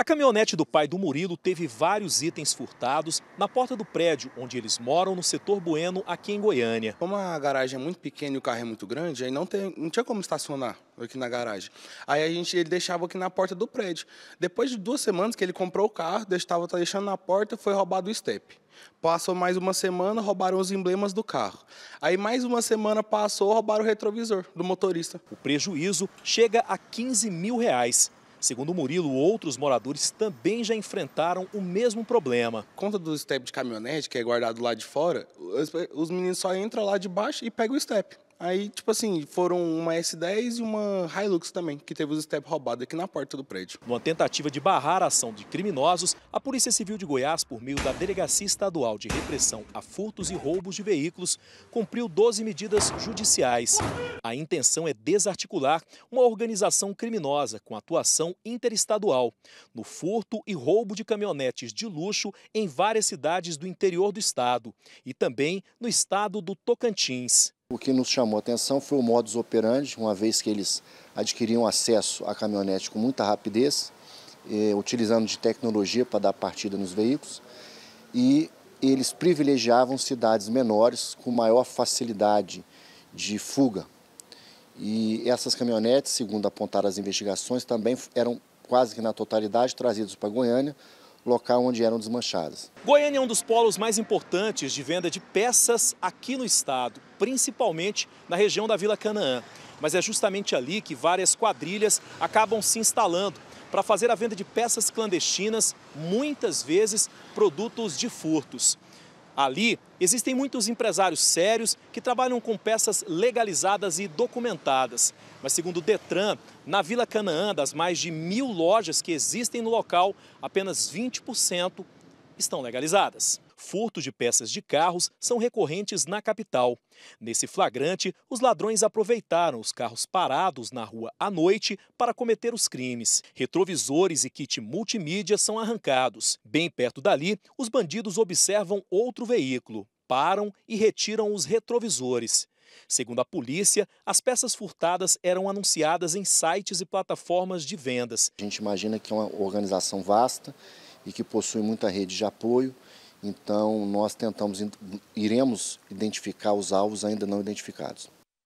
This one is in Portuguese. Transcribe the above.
A caminhonete do pai do Murilo teve vários itens furtados na porta do prédio onde eles moram, no setor Bueno, aqui em Goiânia. Como a garagem é muito pequena e o carro é muito grande, aí não, tem, não tinha como estacionar aqui na garagem. Aí a gente, ele deixava aqui na porta do prédio. Depois de duas semanas que ele comprou o carro, estava deixando na porta, foi roubado o estepe. Passou mais uma semana, roubaram os emblemas do carro. Aí mais uma semana passou, roubaram o retrovisor do motorista. O prejuízo chega a 15 mil reais. Segundo Murilo, outros moradores também já enfrentaram o mesmo problema. Conta do step de caminhonete, que é guardado lá de fora, os meninos só entram lá de baixo e pegam o step. Aí, tipo assim, foram uma S10 e uma Hilux também, que teve os step roubado aqui na porta do prédio. Numa tentativa de barrar a ação de criminosos, a Polícia Civil de Goiás, por meio da Delegacia Estadual de Repressão a Furtos e Roubos de Veículos, cumpriu 12 medidas judiciais. A intenção é desarticular uma organização criminosa com atuação interestadual no furto e roubo de caminhonetes de luxo em várias cidades do interior do estado e também no estado do Tocantins. O que nos chamou a atenção foi o modus operandi, uma vez que eles adquiriam acesso à caminhonete com muita rapidez, eh, utilizando de tecnologia para dar partida nos veículos, e eles privilegiavam cidades menores com maior facilidade de fuga. E essas caminhonetes, segundo apontaram as investigações, também eram quase que na totalidade trazidas para Goiânia local onde eram desmanchadas. Goiânia é um dos polos mais importantes de venda de peças aqui no estado, principalmente na região da Vila Canaã. Mas é justamente ali que várias quadrilhas acabam se instalando para fazer a venda de peças clandestinas, muitas vezes produtos de furtos. Ali existem muitos empresários sérios que trabalham com peças legalizadas e documentadas. Mas, segundo o Detran, na Vila Canaã, das mais de mil lojas que existem no local, apenas 20% estão legalizadas furtos de peças de carros são recorrentes na capital. Nesse flagrante, os ladrões aproveitaram os carros parados na rua à noite para cometer os crimes. Retrovisores e kit multimídia são arrancados. Bem perto dali, os bandidos observam outro veículo, param e retiram os retrovisores. Segundo a polícia, as peças furtadas eram anunciadas em sites e plataformas de vendas. A gente imagina que é uma organização vasta e que possui muita rede de apoio. Então, nós tentamos, iremos identificar os alvos ainda não identificados.